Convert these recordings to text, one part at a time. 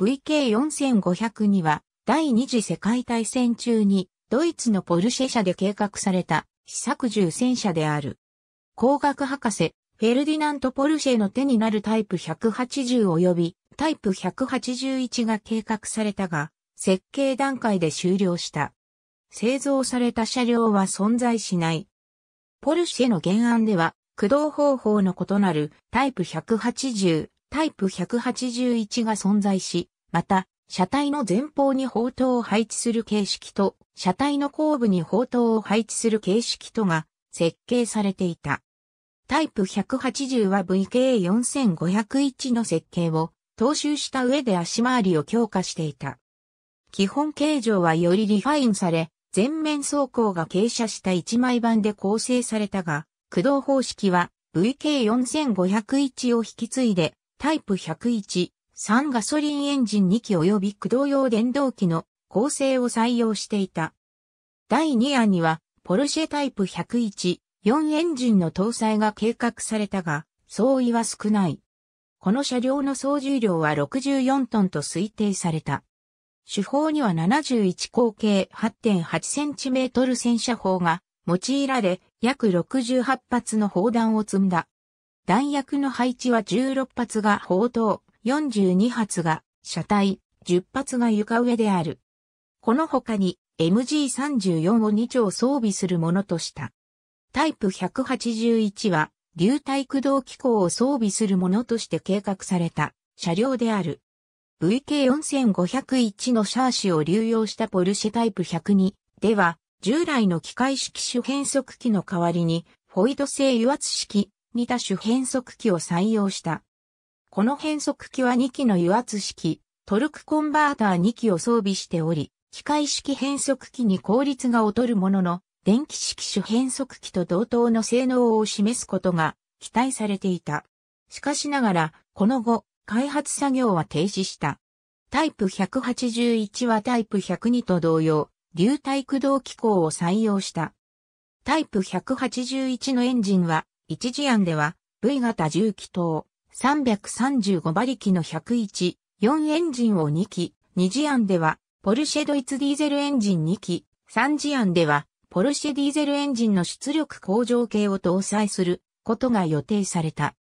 VK4500 には第二次世界大戦中にドイツのポルシェ社で計画された試作銃戦車である。工学博士、フェルディナント・ポルシェの手になるタイプ180及びタイプ181が計画されたが、設計段階で終了した。製造された車両は存在しない。ポルシェの原案では、駆動方法の異なるタイプ180、タイプ181が存在し、また、車体の前方に砲塔を配置する形式と、車体の後部に砲塔を配置する形式とが設計されていた。タイプ180は VK4501 の設計を踏襲した上で足回りを強化していた。基本形状はよりリファインされ、全面走行が傾斜した1枚板で構成されたが、駆動方式は VK4501 を引き継いでタイプ101、3ガソリンエンジン2機及び駆動用電動機の構成を採用していた。第2案には、ポルシェタイプ101、4エンジンの搭載が計画されたが、相違は少ない。この車両の総重量は64トンと推定された。手法には71口径8.8センチメートル戦車砲が用いられ、約68発の砲弾を積んだ。弾薬の配置は16発が砲塔、42発が車体、10発が床上である。この他に MG34 を2丁装備するものとした。タイプ181は流体駆動機構を装備するものとして計画された車両である。VK4501 のシャーシを流用したポルシェタイプ102では従来の機械式主変速機の代わりにフォイド製油圧式似た種変速機を採用した。この変速機は2機の油圧式、トルクコンバーター2機を装備しており、機械式変速機に効率が劣るものの、電気式種変速機と同等の性能を示すことが期待されていた。しかしながら、この後、開発作業は停止した。タイプ181はタイプ102と同様、流体駆動機構を採用した。タイプ181のエンジンは一次案では、V 型重気筒、335馬力の101、4エンジンを2機、2次案では、ポルシェドイツディーゼルエンジン2機、3次案では、ポルシェディーゼルエンジンの出力向上系を搭載することが予定された。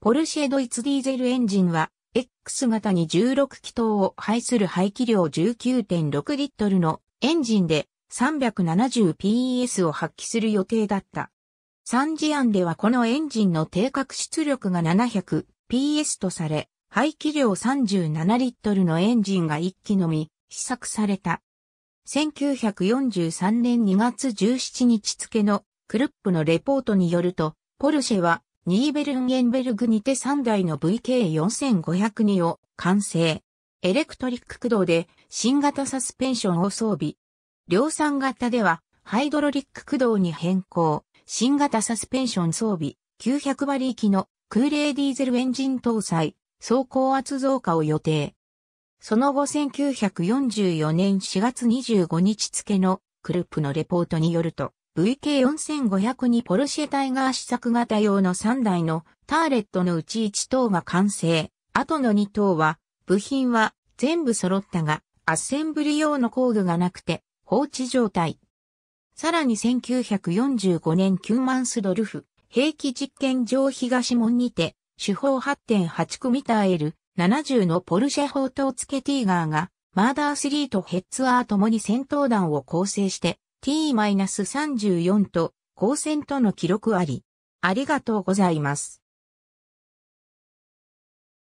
ポルシェドイツディーゼルエンジンは、X 型に16気筒を排する排気量19.6リットルのエンジンで 370PS を発揮する予定だった。三次案ではこのエンジンの定格出力が 700PS とされ、排気量37リットルのエンジンが一機のみ、試作された。1943年2月17日付のクルップのレポートによると、ポルシェはニーベルンゲンベルグにて3台の VK4502 を完成。エレクトリック駆動で新型サスペンションを装備。量産型ではハイドロリック駆動に変更。新型サスペンション装備、900馬力の空冷ディーゼルエンジン搭載、走行圧増加を予定。その後1944年4月25日付のクルップのレポートによると、VK4500 にポルシェタイガー試作型用の3台のターレットのうち1等が完成、後の2等は、部品は全部揃ったが、アッセンブル用の工具がなくて、放置状態。さらに1945年キュンマンスドルフ、兵器実験場東門にて、主砲8.8クミター L、70のポルシェ砲塔付けティーガーが、マーダー3とヘッツアーともに戦闘団を構成して、t-34 と、光線との記録あり。ありがとうございます。